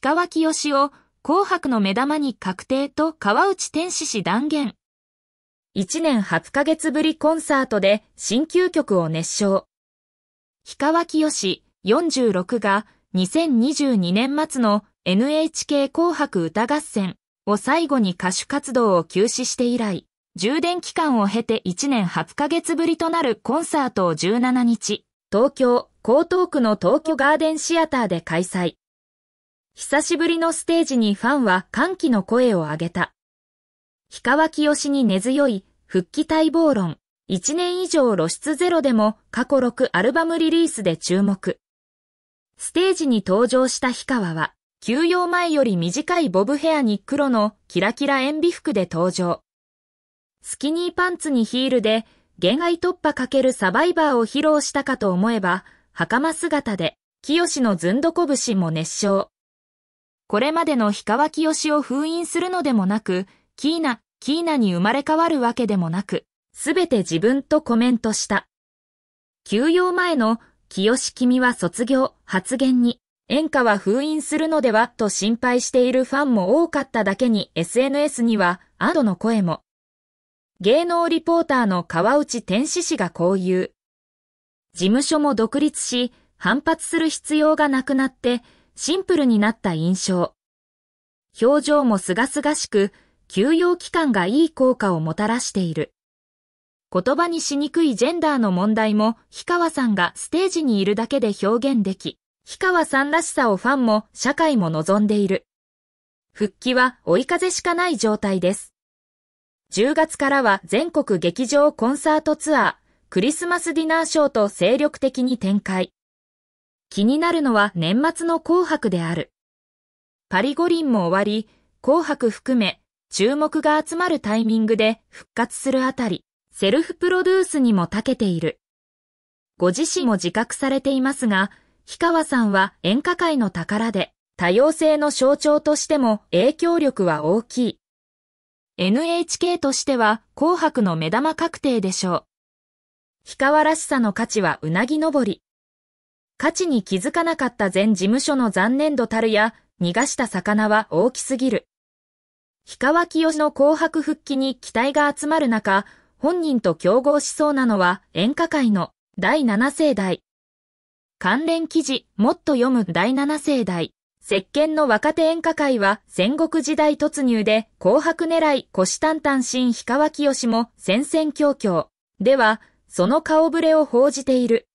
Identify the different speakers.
Speaker 1: 氷川きよしを紅白の目玉に確定と川内天使氏断言。1年8ヶ月ぶりコンサートで新旧曲を熱唱。氷川きよし46が2022年末の NHK 紅白歌合戦を最後に歌手活動を休止して以来、充電期間を経て1年8ヶ月ぶりとなるコンサートを17日、東京、江東区の東京ガーデンシアターで開催。久しぶりのステージにファンは歓喜の声を上げた。氷川清に根強い復帰待望論。1年以上露出ゼロでも過去6アルバムリリースで注目。ステージに登場した氷川は、休養前より短いボブヘアに黒のキラキラ塩ビ服で登場。スキニーパンツにヒールで、限愛突破かけるサバイバーを披露したかと思えば、袴姿で、清のずんどこぶしも熱唱。これまでの氷川きよしを封印するのでもなく、キーナ、キーナに生まれ変わるわけでもなく、すべて自分とコメントした。休養前の、清よ君は卒業、発言に、演歌は封印するのではと心配しているファンも多かっただけに SNS には、アドの声も。芸能リポーターの川内天使氏がこう言う。事務所も独立し、反発する必要がなくなって、シンプルになった印象。表情もすがすがしく、休養期間がいい効果をもたらしている。言葉にしにくいジェンダーの問題も、氷川さんがステージにいるだけで表現でき、氷川さんらしさをファンも社会も望んでいる。復帰は追い風しかない状態です。10月からは全国劇場コンサートツアー、クリスマスディナーショーと精力的に展開。気になるのは年末の紅白である。パリ五輪も終わり、紅白含め、注目が集まるタイミングで復活するあたり、セルフプロデュースにも長けている。ご自身も自覚されていますが、氷川さんは演歌界の宝で、多様性の象徴としても影響力は大きい。NHK としては紅白の目玉確定でしょう。氷川らしさの価値はうなぎ登り。価値に気づかなかった前事務所の残念度たるや、逃がした魚は大きすぎる。氷川きよしの紅白復帰に期待が集まる中、本人と競合しそうなのは演歌界の第7世代。関連記事、もっと読む第7世代。石鹸の若手演歌界は戦国時代突入で紅白狙い、腰淡々新氷川きよしも戦々恐々。では、その顔ぶれを報じている。